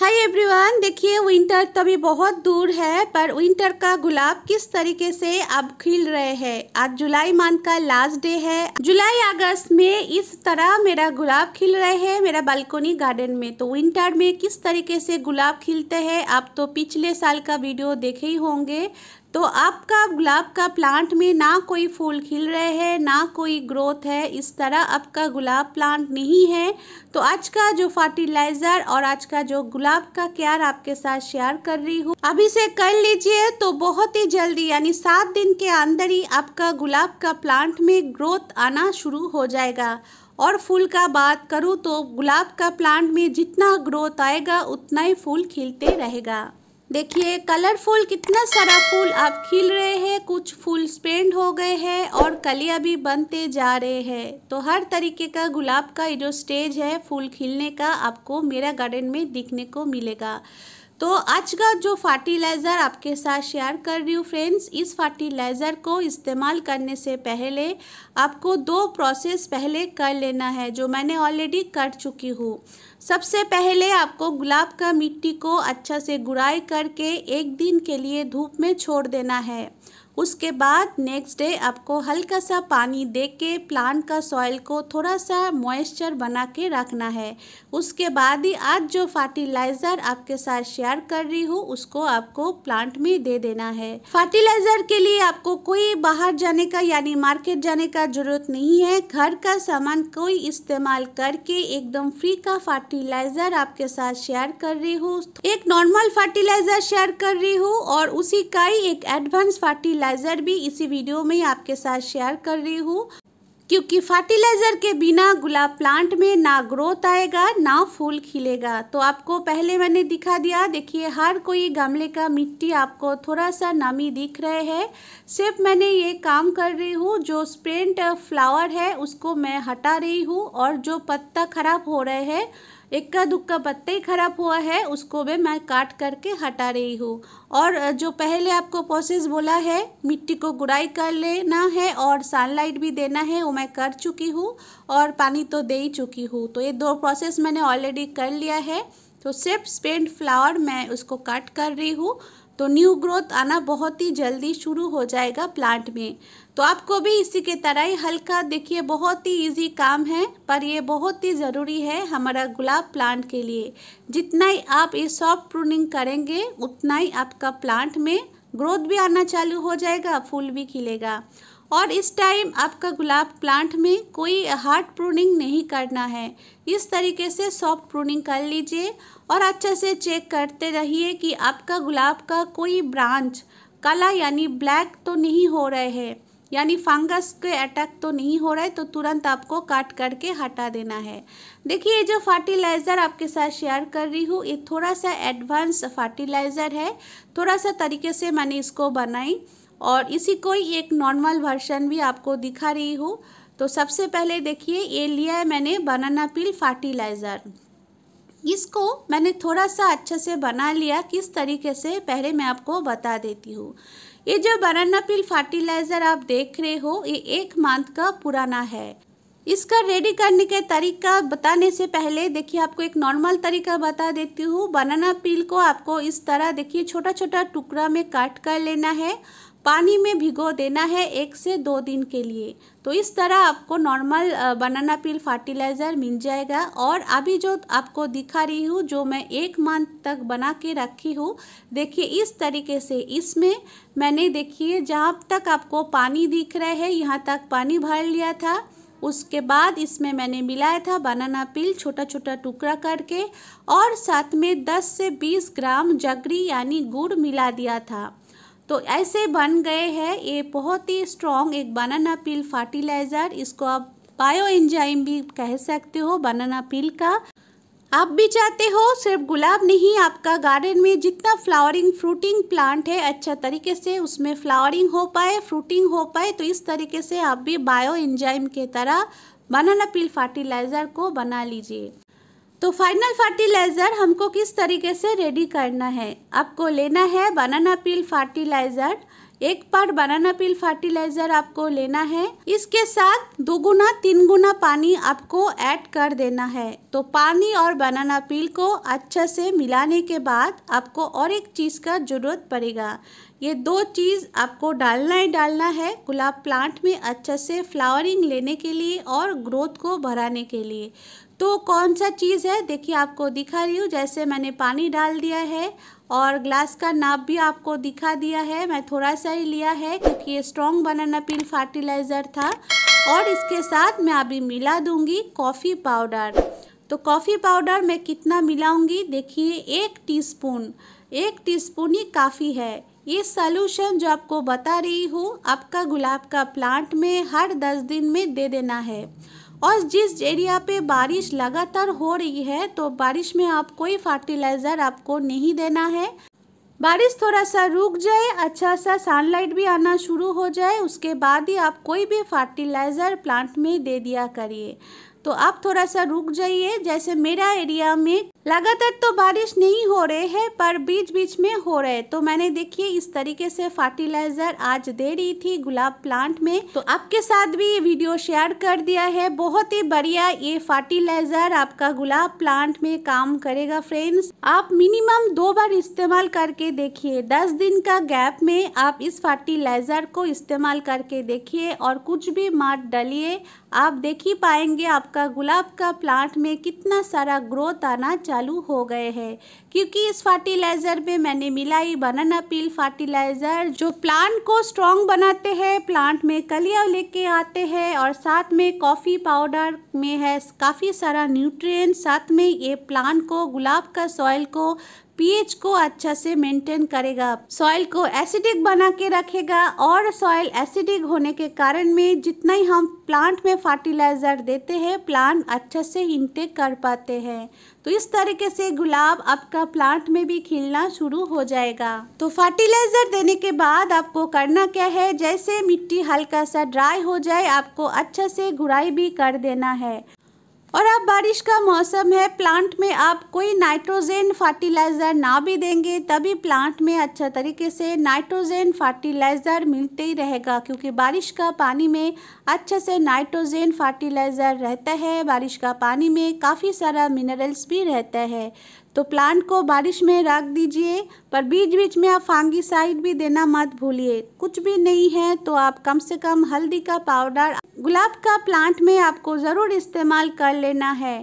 hi everyone देखिए winter तभी बहुत दूर है पर विंटर का गुलाब किस तरीके से अब खिल रहे हैं आज जुलाई मंथ का लास्ट डे है जुलाई अगस्त में इस तरह मेरा गुलाब खिल रहे हैं मेरा बालकोनी गार्डन में तो विंटर में किस तरीके से गुलाब खिलते हैं आप तो पिछले साल का वीडियो देखे ही होंगे तो आपका गुलाब का प्लांट में ना कोई फूल खिल रहे हैं ना कोई ग्रोथ है इस तरह आपका गुलाब प्लांट नहीं है तो आज का जो फर्टिलाइज़र और आज का जो गुलाब का केयर आपके साथ शेयर कर रही हूँ अभी से कर लीजिए तो बहुत ही जल्दी यानी सात दिन के अंदर ही आपका गुलाब का प्लांट में ग्रोथ आना शुरू हो जाएगा और फूल का बात करूँ तो गुलाब का प्लांट में जितना ग्रोथ आएगा उतना ही फूल खिलते रहेगा देखिए कलरफुल कितना सारा फूल आप खिल रहे हैं कुछ फूल स्पेंड हो गए हैं और कलियां भी बनते जा रहे हैं तो हर तरीके का गुलाब का जो स्टेज है फूल खिलने का आपको मेरा गार्डन में दिखने को मिलेगा तो आज का जो फर्टिलाइज़र आपके साथ शेयर कर रही हूँ फ्रेंड्स इस फर्टिलाइज़र को इस्तेमाल करने से पहले आपको दो प्रोसेस पहले कर लेना है जो मैंने ऑलरेडी कर चुकी हूँ सबसे पहले आपको गुलाब का मिट्टी को अच्छा से गुड़ाई करके एक दिन के लिए धूप में छोड़ देना है उसके बाद नेक्स्ट डे आपको हल्का सा पानी दे के प्लांट का सॉइल को थोड़ा सा मॉइस्चर बना के रखना है उसके बाद ही आज जो फर्टिलाइज़र आपके साथ शेयर कर रही हूँ उसको आपको प्लांट में दे देना है फर्टिलाइज़र के लिए आपको कोई बाहर जाने का यानी मार्केट जाने का जरूरत नहीं है घर का सामान कोई इस्तेमाल करके एकदम फ्री का फर्टिलाइज़र आपके साथ शेयर कर रही हूँ एक नॉर्मल फर्टिलाइज़र शेयर कर रही हूँ और उसी का ही एक एडवांस फर्टिलाइजर फर्टिलाइज़र भी इसी वीडियो में आपके साथ शेयर कर रही हूँ क्योंकि फर्टिलाइज़र के बिना गुलाब प्लांट में ना ग्रोथ आएगा ना फूल खिलेगा तो आपको पहले मैंने दिखा दिया देखिए हर कोई गमले का मिट्टी आपको थोड़ा सा नमी दिख रहे हैं सिर्फ मैंने ये काम कर रही हूँ जो स्प्रेंट फ्लावर है उसको मैं हटा रही हूँ और जो पत्ता खराब हो रहे हैं इक्का दुक्का पत्ते ही ख़राब हुआ है उसको भी मैं काट करके हटा रही हूँ और जो पहले आपको प्रोसेस बोला है मिट्टी को गुड़ाई कर लेना है और सनलाइट भी देना है वो मैं कर चुकी हूँ और पानी तो दे ही चुकी हूँ तो ये दो प्रोसेस मैंने ऑलरेडी कर लिया है तो सिर्फ स्पेंड फ्लावर मैं उसको कट कर रही हूँ तो न्यू ग्रोथ आना बहुत ही जल्दी शुरू हो जाएगा प्लांट में तो आपको भी इसी के तरह ही हल्का देखिए बहुत ही इजी काम है पर ये बहुत ही ज़रूरी है हमारा गुलाब प्लांट के लिए जितना ही आप ये सॉफ्ट प्रूनिंग करेंगे उतना ही आपका प्लांट में ग्रोथ भी आना चालू हो जाएगा फूल भी खिलेगा और इस टाइम आपका गुलाब प्लांट में कोई हार्ड प्रूनिंग नहीं करना है इस तरीके से सॉफ्ट प्रूनिंग कर लीजिए और अच्छे से चेक करते रहिए कि आपका गुलाब का कोई ब्रांच काला यानी ब्लैक तो नहीं हो रहे हैं यानी फंगस के अटैक तो नहीं हो रहा है तो तुरंत आपको काट करके हटा देना है देखिए ये जो फर्टिलाइज़र आपके साथ शेयर कर रही हूँ ये थोड़ा सा एडवांस फर्टिलाइज़र है थोड़ा सा तरीके से मैंने इसको बनाई और इसी को ही एक नॉर्मल वर्शन भी आपको दिखा रही हूँ तो सबसे पहले देखिए ये लिया है मैंने बनाना पिल फर्टिलाइज़र इसको मैंने थोड़ा सा अच्छे से बना लिया किस तरीके से पहले मैं आपको बता देती हूँ ये जो बनाना पिल फर्टिलाइज़र आप देख रहे हो ये एक मंथ का पुराना है इसका रेडी करने के तरीका बताने से पहले देखिए आपको एक नॉर्मल तरीका बता देती हूँ बनाना पिल को आपको इस तरह देखिए छोटा छोटा टुकड़ा में काट कर लेना है पानी में भिगो देना है एक से दो दिन के लिए तो इस तरह आपको नॉर्मल बनाना पील फर्टिलाइज़र मिल जाएगा और अभी जो आपको दिखा रही हूँ जो मैं एक मंथ तक बना के रखी हूँ देखिए इस तरीके से इसमें मैंने देखिए जहाँ तक आपको पानी दिख रहा है यहाँ तक पानी भर लिया था उसके बाद इसमें मैंने मिलाया था बनाना पील छोटा छोटा टुकड़ा करके और साथ में 10 से 20 ग्राम जगरी यानी गुड़ मिला दिया था तो ऐसे बन गए हैं ये बहुत ही स्ट्रॉन्ग एक बनाना पील फर्टिलाइज़र इसको आप बायो एंजाइम भी कह सकते हो बनाना पील का आप भी चाहते हो सिर्फ गुलाब नहीं आपका गार्डन में जितना फ्लावरिंग फ्रूटिंग प्लांट है अच्छा तरीके से उसमें फ्लावरिंग हो पाए फ्रूटिंग हो पाए तो इस तरीके से आप भी बायो एंजाइम के तरह बनाना पील फर्टिलाइज़र को बना लीजिए तो फाइनल फर्टिलाइज़र हमको किस तरीके से रेडी करना है आपको लेना है बनाना पील फर्टिलाइज़र एक पार्ट बनाना पील फर्टिलाइज़र आपको लेना है इसके साथ दो गुना तीन गुना पानी आपको ऐड कर देना है तो पानी और बनाना पील को अच्छा से मिलाने के बाद आपको और एक चीज़ का ज़रूरत पड़ेगा ये दो चीज़ आपको डालना ही डालना है गुलाब प्लांट में अच्छा से फ्लावरिंग लेने के लिए और ग्रोथ को बढ़ाने के लिए तो कौन सा चीज़ है देखिए आपको दिखा रही हूँ जैसे मैंने पानी डाल दिया है और ग्लास का नाप भी आपको दिखा दिया है मैं थोड़ा सा ही लिया है क्योंकि ये स्ट्रॉन्ग बनाना पील फर्टिलाइज़र था और इसके साथ मैं अभी मिला दूंगी कॉफ़ी पाउडर तो कॉफ़ी पाउडर मैं कितना मिलाऊंगी देखिए एक टीस्पून एक टीस्पून ही काफ़ी है ये सॉल्यूशन जो आपको बता रही हूँ आपका गुलाब का प्लांट में हर दस दिन में दे देना है और जिस एरिया पे बारिश लगातार हो रही है तो बारिश में आप कोई फर्टिलाइज़र आपको नहीं देना है बारिश थोड़ा सा रुक जाए अच्छा सा सनलाइट भी आना शुरू हो जाए उसके बाद ही आप कोई भी फर्टिलाइज़र प्लांट में दे दिया करिए तो आप थोड़ा सा रुक जाइए जैसे मेरा एरिया में लगातार तो बारिश नहीं हो रहे है पर बीच बीच में हो रहे तो मैंने देखिए इस तरीके से फर्टिलाइजर आज दे रही थी गुलाब प्लांट में तो आपके साथ भी ये वीडियो शेयर कर दिया है बहुत ही बढ़िया ये फर्टिलाइजर आपका गुलाब प्लांट में काम करेगा फ्रेंड्स आप मिनिमम दो बार इस्तेमाल करके देखिए दस दिन का गैप में आप इस फर्टिलाइजर को इस्तेमाल करके देखिए और कुछ भी मार डालिए आप देख ही पाएंगे आप आपका गुलाब का प्लांट में कितना सारा ग्रोथ आना चालू हो गए हैं क्योंकि इस फर्टिलाइज़र में मैंने मिलाई बनाना पील फर्टिलाइज़र जो प्लांट को स्ट्रॉन्ग बनाते हैं प्लांट में कलिया लेके आते हैं और साथ में कॉफ़ी पाउडर में है काफ़ी सारा न्यूट्रिएंट साथ में ये प्लांट को गुलाब का सॉइल को पीएच को अच्छा से मेंटेन करेगा सॉइल को एसिडिक बना के रखेगा और सॉइल एसिडिक होने के कारण में जितना ही हम प्लांट में फर्टिलाइजर देते हैं प्लांट अच्छे से इंटेक कर पाते हैं तो इस तरीके से गुलाब आपका प्लांट में भी खिलना शुरू हो जाएगा तो फर्टिलाइजर देने के बाद आपको करना क्या है जैसे मिट्टी हल्का सा ड्राई हो जाए आपको अच्छा से घुराई भी कर देना है और अब बारिश का मौसम है प्लांट में आप कोई नाइट्रोजन फर्टिलाइज़र ना भी देंगे तभी प्लांट में अच्छा तरीके से नाइट्रोजन फर्टिलाइज़र मिलते ही रहेगा क्योंकि बारिश का पानी में अच्छे से नाइट्रोजन फर्टिलाइज़र रहता है बारिश का पानी में काफ़ी सारा मिनरल्स भी रहता है तो प्लांट को बारिश में रख दीजिए पर बीच बीच में आप फांगी साइड भी देना मत भूलिए कुछ भी नहीं है तो आप कम से कम हल्दी का पाउडर गुलाब का प्लांट में आपको ज़रूर इस्तेमाल कर लेना है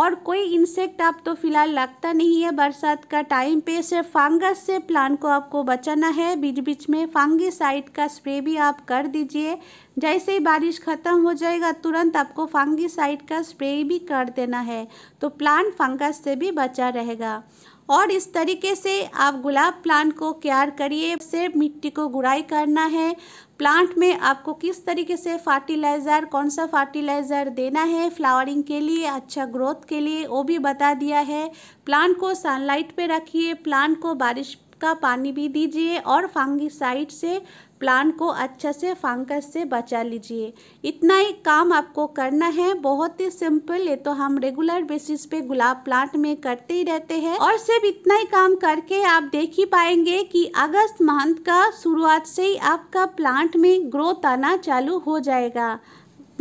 और कोई इंसेक्ट आप तो फिलहाल लगता नहीं है बरसात का टाइम पे सिर्फ फंगस से प्लांट को आपको बचाना है बीच बीच में फांगीसाइड का स्प्रे भी आप कर दीजिए जैसे ही बारिश ख़त्म हो जाएगा तुरंत आपको फांगीसाइड का स्प्रे भी कर देना है तो प्लांट फंगस से भी बचा रहेगा और इस तरीके से आप गुलाब प्लांट को क्यार करिए सिर्फ मिट्टी को गुड़ाई करना है प्लांट में आपको किस तरीके से फर्टिलाइज़र कौन सा फर्टिलाइज़र देना है फ्लावरिंग के लिए अच्छा ग्रोथ के लिए वो भी बता दिया है प्लांट को सनलाइट पे रखिए प्लांट को बारिश का पानी भी दीजिए और फंगिसाइड से प्लांट को अच्छे से फंगस से बचा लीजिए इतना ही काम आपको करना है बहुत ही सिंपल ये तो हम रेगुलर बेसिस पे गुलाब प्लांट में करते ही रहते हैं और सिर्फ इतना ही काम करके आप देख ही पाएंगे कि अगस्त मंथ का शुरुआत से ही आपका प्लांट में ग्रोथ आना चालू हो जाएगा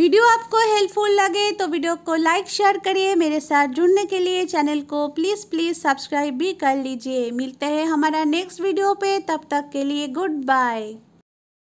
वीडियो आपको हेल्पफुल लगे तो वीडियो को लाइक शेयर करिए मेरे साथ जुड़ने के लिए चैनल को प्लीज़ प्लीज़ सब्सक्राइब भी कर लीजिए मिलते हैं हमारा नेक्स्ट वीडियो पे तब तक के लिए गुड बाय